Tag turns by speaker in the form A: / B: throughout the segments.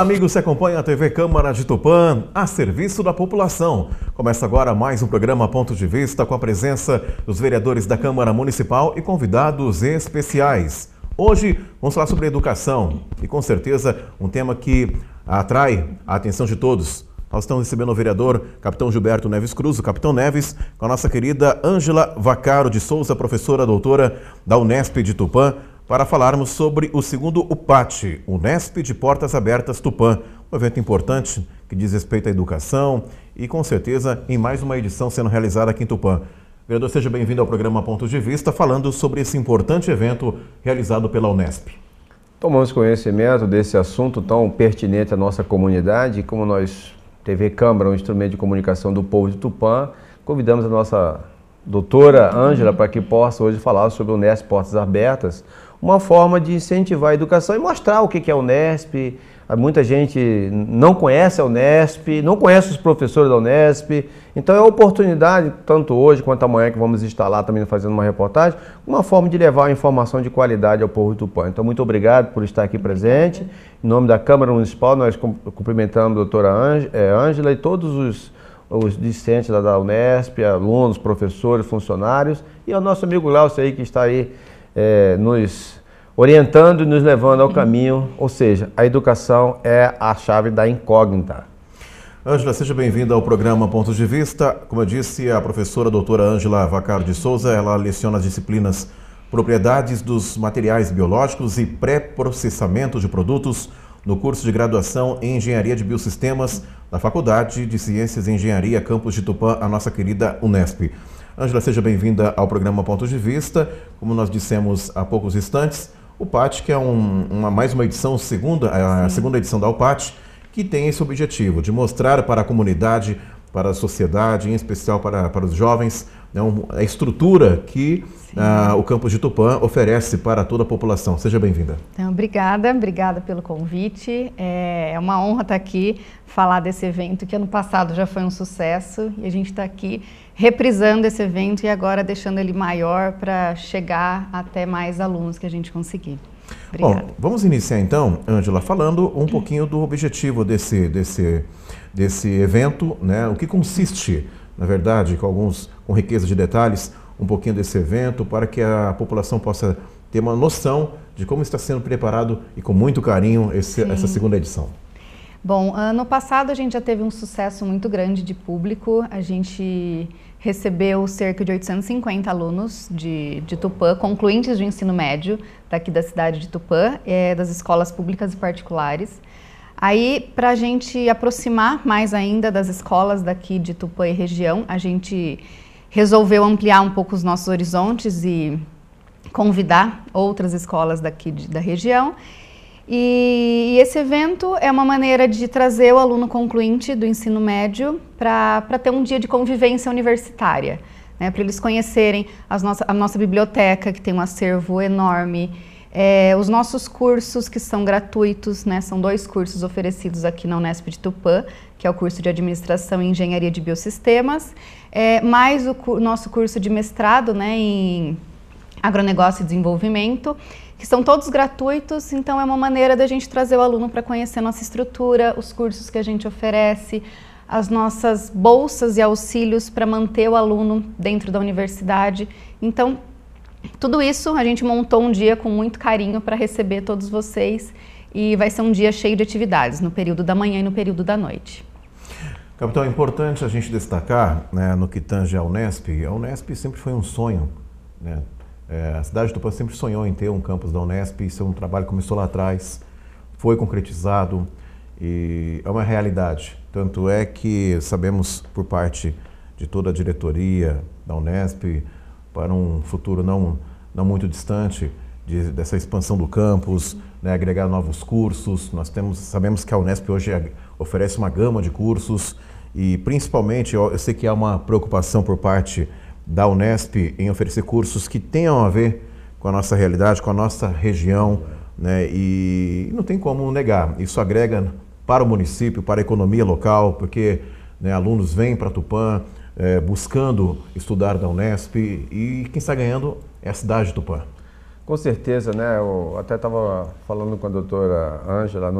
A: Olá, amigos se acompanha a TV Câmara de Tupã, a serviço da população. Começa agora mais um programa Ponto de Vista com a presença dos vereadores da Câmara Municipal e convidados especiais. Hoje vamos falar sobre educação e com certeza um tema que atrai a atenção de todos. Nós estamos recebendo o vereador Capitão Gilberto Neves Cruz, o Capitão Neves, com a nossa querida Ângela Vacaro de Souza, professora doutora da Unesp de Tupã, para falarmos sobre o segundo UPAT, Unesp de Portas Abertas Tupã, um evento importante que diz respeito à educação e, com certeza, em mais uma edição sendo realizada aqui em Tupã. Vereador, seja bem-vindo ao programa Pontos de Vista, falando sobre esse importante evento realizado pela Unesp.
B: Tomamos conhecimento desse assunto tão pertinente à nossa comunidade, como nós, TV Câmara, um instrumento de comunicação do povo de Tupã, convidamos a nossa doutora Ângela para que possa hoje falar sobre o Unesp Portas Abertas, uma forma de incentivar a educação e mostrar o que é a Unesp. Muita gente não conhece a Unesp, não conhece os professores da Unesp. Então é uma oportunidade, tanto hoje quanto amanhã que vamos instalar também fazendo uma reportagem, uma forma de levar a informação de qualidade ao povo tupã. Então muito obrigado por estar aqui presente. Em nome da Câmara Municipal, nós cumprimentamos a doutora é, Ângela e todos os os discentes da Unesp, alunos, professores, funcionários, e ao nosso amigo Glaucio aí que está aí é, nos orientando e nos levando ao caminho, ou seja, a educação é a chave da incógnita.
A: Ângela, seja bem-vinda ao programa Pontos de Vista. Como eu disse, a professora doutora Ângela Vacar de Souza, ela leciona as disciplinas Propriedades dos Materiais Biológicos e Pré-Processamento de Produtos no curso de graduação em Engenharia de Biosistemas da Faculdade de Ciências e Engenharia, campus de Tupã, a nossa querida Unesp. Ângela, seja bem-vinda ao programa Pontos de Vista. Como nós dissemos há poucos instantes, o PAT, que é um, uma, mais uma edição, segunda, a Sim. segunda edição da UPAT, que tem esse objetivo de mostrar para a comunidade, para a sociedade, em especial para, para os jovens, né, um, a estrutura que uh, o campus de Tupã oferece para toda a população. Seja bem-vinda.
C: Então, obrigada, obrigada pelo convite. É, é uma honra estar aqui, falar desse evento que ano passado já foi um sucesso e a gente está aqui reprisando esse evento e agora deixando ele maior para chegar até mais alunos que a gente conseguir. Obrigada.
A: Bom, vamos iniciar então, Ângela, falando um pouquinho do objetivo desse, desse, desse evento, né? o que consiste, na verdade, com alguns com riqueza de detalhes, um pouquinho desse evento para que a população possa ter uma noção de como está sendo preparado e com muito carinho esse, essa segunda edição.
C: Bom, ano passado a gente já teve um sucesso muito grande de público. A gente recebeu cerca de 850 alunos de, de Tupã, concluintes do ensino médio daqui da cidade de Tupã, é, das escolas públicas e particulares. Aí, para a gente aproximar mais ainda das escolas daqui de Tupã e região, a gente resolveu ampliar um pouco os nossos horizontes e convidar outras escolas daqui de, da região. E, esse evento é uma maneira de trazer o aluno concluinte do ensino médio para ter um dia de convivência universitária, né, para eles conhecerem nossa, a nossa biblioteca, que tem um acervo enorme, é, os nossos cursos que são gratuitos, né, são dois cursos oferecidos aqui na Unesp de Tupã, que é o curso de Administração e Engenharia de Biosistemas, é, mais o cu nosso curso de mestrado né, em Agronegócio e Desenvolvimento, que são todos gratuitos, então é uma maneira da gente trazer o aluno para conhecer nossa estrutura, os cursos que a gente oferece, as nossas bolsas e auxílios para manter o aluno dentro da universidade. Então, tudo isso a gente montou um dia com muito carinho para receber todos vocês e vai ser um dia cheio de atividades no período da manhã e no período da noite.
A: Capitão, é importante a gente destacar né, no que tange a Unesp. A Unesp sempre foi um sonho né, é, a cidade de Tupã sempre sonhou em ter um campus da Unesp, isso é um trabalho que começou lá atrás, foi concretizado e é uma realidade. Tanto é que sabemos por parte de toda a diretoria da Unesp, para um futuro não, não muito distante, de, dessa expansão do campus, né, agregar novos cursos. Nós temos, sabemos que a Unesp hoje é, oferece uma gama de cursos e, principalmente, eu, eu sei que há uma preocupação por parte da Unesp em oferecer cursos que tenham a ver com a nossa realidade, com a nossa região, né? e não tem como negar. Isso agrega para o município, para a economia local, porque né, alunos vêm para Tupã é, buscando estudar da Unesp e quem está ganhando é a cidade de Tupã.
B: Com certeza, né? Eu até estava falando com a doutora Ângela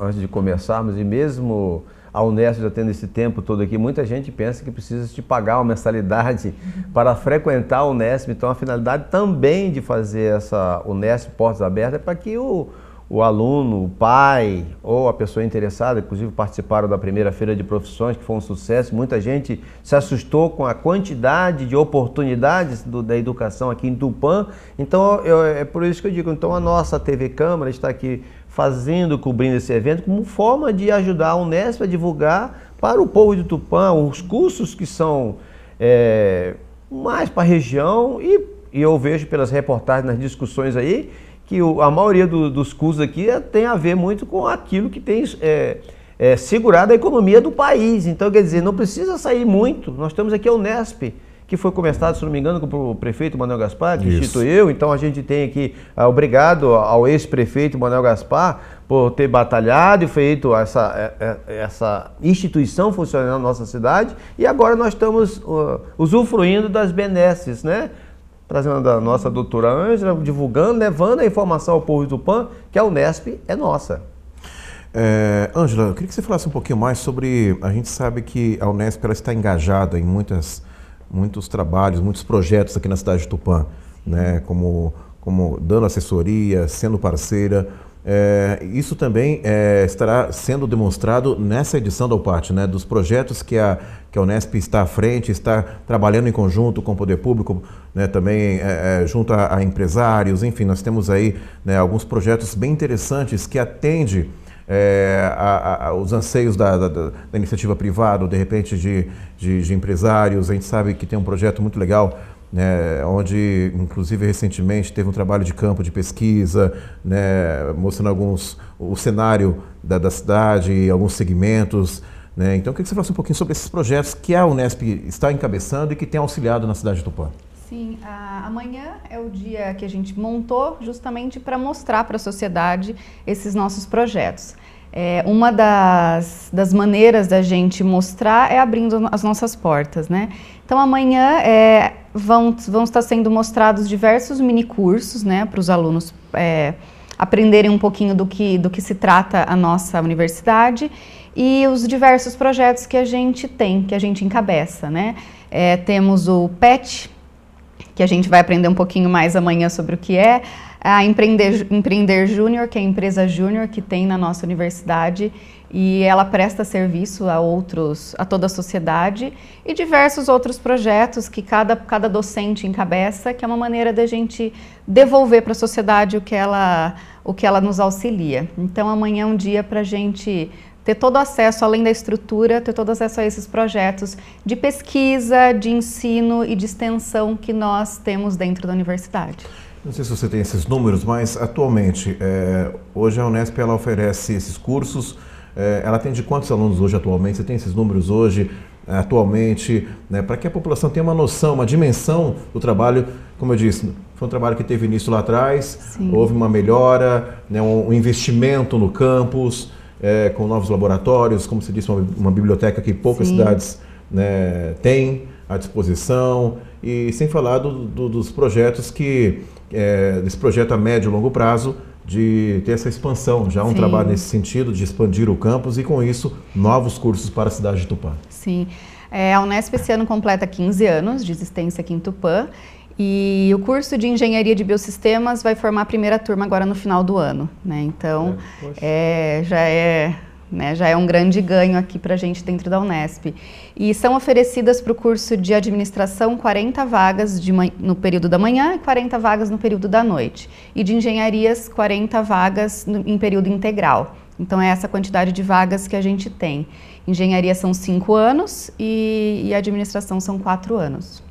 B: antes de começarmos e mesmo a Unesp já tendo esse tempo todo aqui, muita gente pensa que precisa te pagar uma mensalidade para frequentar a Unesp. Então, a finalidade também de fazer essa Unesp Portas Abertas é para que o, o aluno, o pai ou a pessoa interessada, inclusive participaram da primeira feira de profissões, que foi um sucesso. Muita gente se assustou com a quantidade de oportunidades do, da educação aqui em Tupã. Então, eu, é por isso que eu digo, então a nossa TV Câmara está aqui fazendo, cobrindo esse evento como forma de ajudar a Unesp a divulgar para o povo de Tupã os cursos que são é, mais para a região e, e, eu vejo pelas reportagens, nas discussões aí, que o, a maioria do, dos cursos aqui é, tem a ver muito com aquilo que tem é, é segurado a economia do país. Então, quer dizer, não precisa sair muito. Nós temos aqui a Unesp, que foi começado, se não me engano, com o prefeito Manuel Gaspar, que instituiu. Então a gente tem aqui, ah, obrigado ao ex-prefeito Manuel Gaspar por ter batalhado e feito essa, é, é, essa instituição funcionar na nossa cidade. E agora nós estamos uh, usufruindo das benesses, né? trazendo a nossa doutora Ângela, divulgando, levando a informação ao povo do PAN que a Unesp é nossa.
A: É, Ângela, é, eu queria que você falasse um pouquinho mais sobre. A gente sabe que a Unesp ela está engajada em muitas muitos trabalhos, muitos projetos aqui na cidade de Tupã, né? como, como dando assessoria, sendo parceira. É, isso também é, estará sendo demonstrado nessa edição da UPAT, né? dos projetos que a, que a Unesp está à frente, está trabalhando em conjunto com o poder público, né? também é, é junto a, a, empresários, enfim, nós temos aí né, alguns projetos bem interessantes que atendem é, a, a, os anseios da, da, da, iniciativa privada, ou de repente de, de, de, empresários. A gente sabe que tem um projeto muito legal, né, onde, inclusive, recentemente teve um trabalho de campo de pesquisa, né, mostrando alguns o cenário da, da cidade, alguns segmentos. Né? Então, eu queria que você falasse um pouquinho sobre esses projetos que a Unesp está encabeçando e que tem auxiliado na cidade de Tupã.
C: Sim, a, amanhã é o dia que a gente montou justamente para mostrar para a sociedade esses nossos projetos. É, uma das, das maneiras da gente mostrar é abrindo as nossas portas, né? Então amanhã é, vão, vão estar sendo mostrados diversos minicursos, né, para os alunos é, aprenderem um pouquinho do que, do que se trata a nossa universidade e os diversos projetos que a gente tem, que a gente encabeça, né? É, temos o PET, que a gente vai aprender um pouquinho mais amanhã sobre o que é, a Empreender, Empreender Júnior, que é a empresa júnior que tem na nossa universidade e ela presta serviço a outros, a toda a sociedade e diversos outros projetos que cada, cada docente encabeça, que é uma maneira da de gente devolver para a sociedade o que ela o que ela nos auxilia. Então amanhã é um dia para a gente ter todo acesso, além da estrutura, ter todo acesso a esses projetos de pesquisa, de ensino e de extensão que nós temos dentro da universidade.
A: Não sei se você tem esses números, mas atualmente, é, hoje a Unesp ela oferece esses cursos. É, ela atende quantos alunos hoje atualmente? Você tem esses números hoje? atualmente, né, para que a população tenha uma noção, uma dimensão do trabalho. Como eu disse, foi um trabalho que teve início lá atrás, Sim. houve uma melhora, né, um investimento no campus, é, com novos laboratórios, como você disse, uma, uma biblioteca que poucas Sim. cidades né, têm à disposição, e sem falar do, do, dos projetos que, é, desse projeto a médio e longo prazo, de ter essa expansão, já um Sim. trabalho nesse sentido, de expandir o campus e, com isso, novos cursos para a cidade de Tupã.
C: Sim. É, a Unesp esse ano completa 15 anos de existência aqui em Tupã e o curso de Engenharia de Biosistemas vai formar a primeira turma agora no final do ano, né? Então, é, é, já é né, já é um grande ganho aqui para a gente dentro da Unesp. E são oferecidas para o curso de administração 40 vagas no período da manhã e 40 vagas no período da noite. E de engenharias, 40 vagas no, em período integral. Então, é essa quantidade de vagas que a gente tem. Engenharia são 5 anos e, e administração são 4 anos.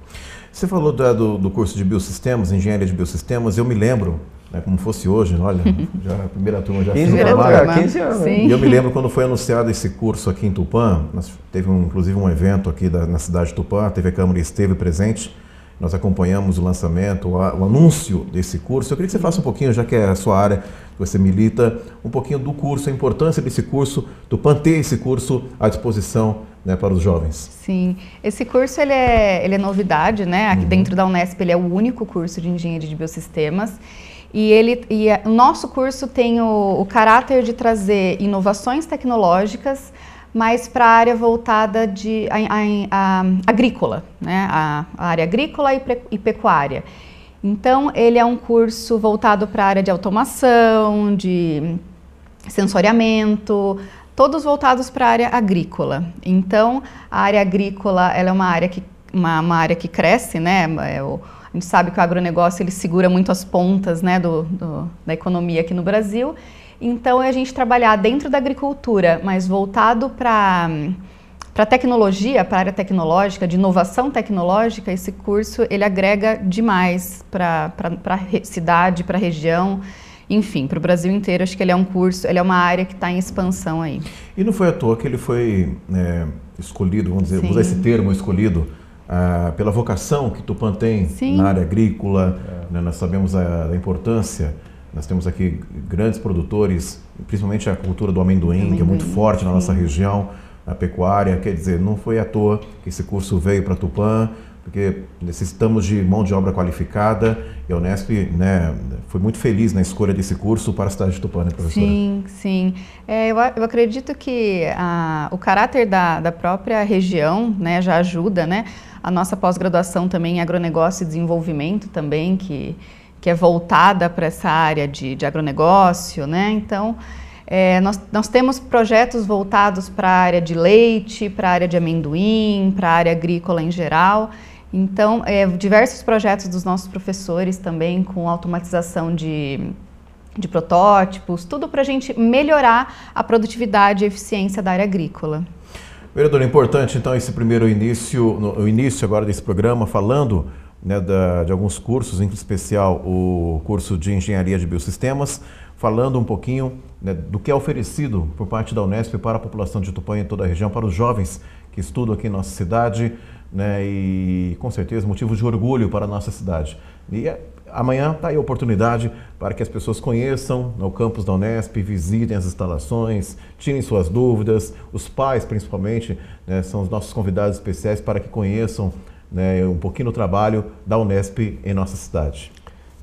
A: Você falou do, do curso de biosistemas, engenharia de biosistemas, eu me lembro, né, como fosse hoje, olha, já, a primeira turma já fez trabalho. 15 anos. E eu me lembro quando foi anunciado esse curso aqui em Tupã, teve um, inclusive um evento aqui da, na cidade de Tupã, a TV Câmara esteve presente, nós acompanhamos o lançamento, o anúncio desse curso. Eu queria que você falasse um pouquinho, já que é a sua área que você milita, um pouquinho do curso, a importância desse curso, do PAN esse curso à disposição né, para os jovens.
C: Sim, esse curso ele é, ele é novidade, né? Aqui uhum. dentro da Unesp ele é o único curso de engenharia de biosistemas E, ele, e o nosso curso tem o, o caráter de trazer inovações tecnológicas mas para a área voltada de a, a, a, agrícola, né? a, área agrícola e, e pecuária. Então, ele é um curso voltado para a área de automação, de sensoriamento, todos voltados para a área agrícola. Então, a área agrícola ela é uma área que, uma, uma área que cresce, né? É a gente sabe que o agronegócio ele segura muito as pontas né, do, do da economia aqui no Brasil. Então, é a gente trabalhar dentro da agricultura, mas voltado para para tecnologia, para a área tecnológica, de inovação tecnológica, esse curso ele agrega demais para a cidade, para a região, enfim, para o Brasil inteiro. Acho que ele é um curso, ele é uma área que está em expansão aí.
A: E não foi à toa que ele foi é, escolhido, vamos dizer, Sim. usar esse termo escolhido, ah, pela vocação que Tupã tem Sim. na área agrícola, né, nós sabemos a, a importância nós temos aqui grandes produtores, principalmente a cultura do amendoim, amendoim que é muito forte sim. na nossa região, a pecuária. Quer dizer, não foi à toa que esse curso veio para Tupã, porque necessitamos de mão de obra qualificada e a Unesp né, foi muito feliz na escolha desse curso para a cidade de Tupã, né, professora?
C: Sim, sim. É, eu, eu, acredito que a, o caráter da, da própria região né, já ajuda, né? A nossa pós-graduação também em agronegócio e desenvolvimento também, que que é voltada para essa área de, de agronegócio, né? Então, é, nós, nós, temos projetos voltados para a área de leite, para a área de amendoim, para a área agrícola em geral. Então, é, diversos projetos dos nossos professores também com automatização de, de protótipos, tudo para a gente melhorar a produtividade e eficiência da área agrícola.
A: Vereador, é importante então esse primeiro início, no, o início agora desse programa, falando né, da, de alguns cursos, em especial o curso de Engenharia de Biosistemas, falando um pouquinho né, do que é oferecido por parte da Unesp para a população de Tupã e toda a região, para os jovens que estudam aqui em nossa cidade, né, e com certeza motivo de orgulho para a nossa cidade. E é, amanhã está aí a oportunidade para que as pessoas conheçam né, o campus da Unesp, visitem as instalações, tirem suas dúvidas, os pais principalmente né, são os nossos convidados especiais para que conheçam né, um pouquinho o trabalho da Unesp em nossa cidade.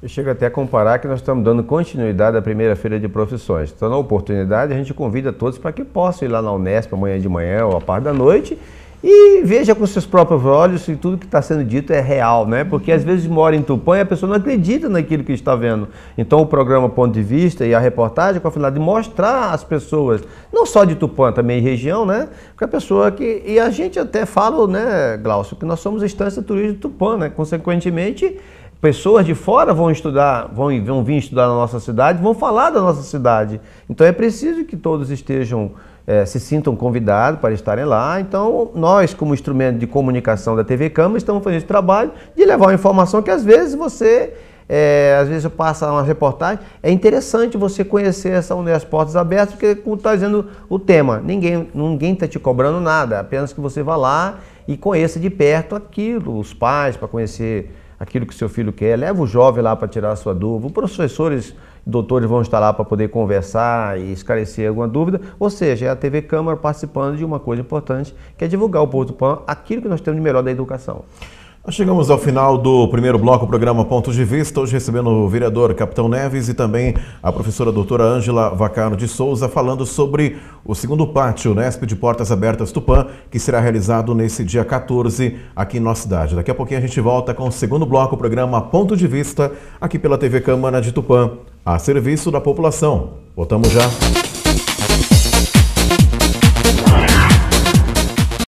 B: Eu chego até a comparar que nós estamos dando continuidade à primeira feira de profissões. Então, na oportunidade, a gente convida todos para que possam ir lá na Unesp amanhã de manhã ou à parte da noite e veja com seus próprios olhos se tudo que está sendo dito é real, né? Porque às vezes mora em Tupã e a pessoa não acredita naquilo que está vendo. Então o programa Ponto de Vista e a reportagem com a finalidade de mostrar às pessoas, não só de Tupã, também região, né? Porque a pessoa que... E a gente até fala, né, Glaucio, que nós somos a instância turística de Tupã, né? Consequentemente, pessoas de fora vão estudar, vão, vão vir estudar na nossa cidade, vão falar da nossa cidade. Então é preciso que todos estejam é, se sintam convidados para estarem lá. Então, nós, como instrumento de comunicação da TV Câmara, estamos fazendo esse trabalho de levar uma informação que às vezes você. É, às vezes passa uma reportagem, é interessante você conhecer essa das Portas Abertas, porque como está dizendo o tema, ninguém está te cobrando nada, apenas que você vá lá e conheça de perto aquilo, os pais, para conhecer aquilo que seu filho quer, leva o jovem lá para tirar a sua dúvida, os professores doutores vão estar lá para poder conversar e esclarecer alguma dúvida. Ou seja, é a TV Câmara participando de uma coisa importante, que é divulgar o Porto PAN aquilo que nós temos de melhor da educação
A: chegamos ao final do primeiro bloco, do programa Ponto de Vista, hoje recebendo o vereador Capitão Neves e também a professora doutora Ângela Vacaro de Souza, falando sobre o segundo pátio Nesp de Portas Abertas Tupã, que será realizado nesse dia 14 aqui em nossa cidade. Daqui a pouquinho a gente volta com o segundo bloco, do programa Ponto de Vista, aqui pela TV Câmara de Tupã, a serviço da população. Voltamos já.